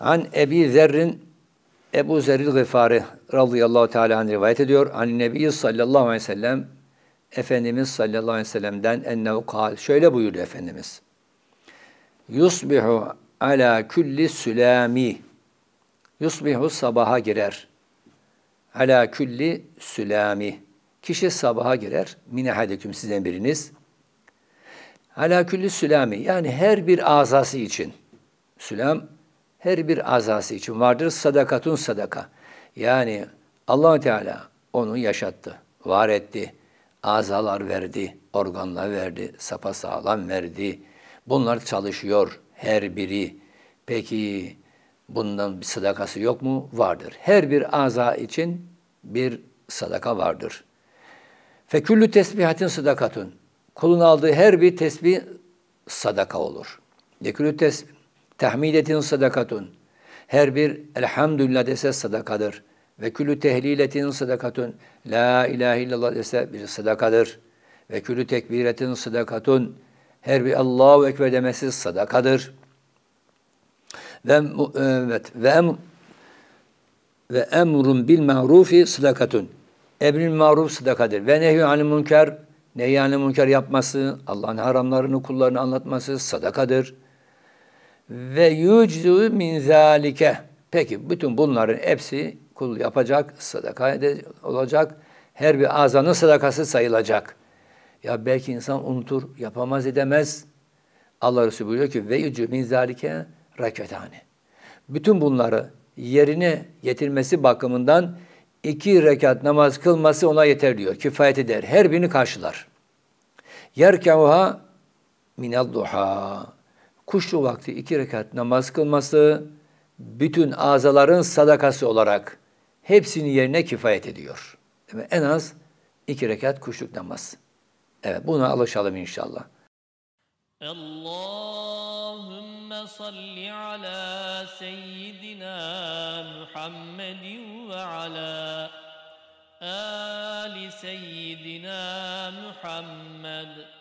An Ebi Zerrin Ebu Zerril Gıfari radıyallahu teala anh rivayet ediyor. An Nebi sallallahu aleyhi ve sellem Efendimiz sallallahu aleyhi ve sellem'den ennehu kal. Şöyle buyurdu Efendimiz. Yusbihu ala külli sülami. Yusbihu sabaha girer. Ala külli sülami. Kişi sabaha girer. Mine hadiküm sizden biriniz. Ala külli sülami. Yani her bir azası için. Sülam her bir azası için vardır. Sadakatun sadaka. Yani allah Teala onu yaşattı, var etti, azalar verdi, organlar verdi, sapa sağlam verdi. Bunlar çalışıyor her biri. Peki bundan bir sadakası yok mu? Vardır. Her bir aza için bir sadaka vardır. Feküllü tesbihatin sadakatun. Kulun aldığı her bir tesbih sadaka olur. Feküllü tesbih Tehmidetin sadakatun. Her bir elhamdülillah dese sadakadır. Ve külü tehliletin sadakatun. La ilahe illallah dese bir sadakadır. Ve külü tekbiretin sadakatun. Her bir Allahu Ekber demesi sadakadır. Ve, e, evet, ve, em, ve emrun bil ma'rufi sadakatun. Emril maruf sadakadır. Ve nehyü anil münker, nehyü anil münker yapması, Allah'ın haramlarını kullarına anlatması sadakadır. Ve yuczu min zalike. Peki bütün bunların hepsi kul yapacak, sadaka olacak. Her bir azanın sadakası sayılacak. Ya belki insan unutur, yapamaz edemez. Allah Resulü buyuruyor ki ve yuczu min zalike raketane. Bütün bunları yerine getirmesi bakımından iki rekat namaz kılması ona yeter diyor. Kifayet eder. Her birini karşılar. Yerkevuha minel duha kuşlu vakti iki rekat namaz kılması bütün azaların sadakası olarak hepsinin yerine kifayet ediyor. Değil mi? En az iki rekat kuşluk namaz. Evet buna alışalım inşallah. Allahümme salli ala seyyidina Muhammedin ve ala ali seyyidina Muhammed.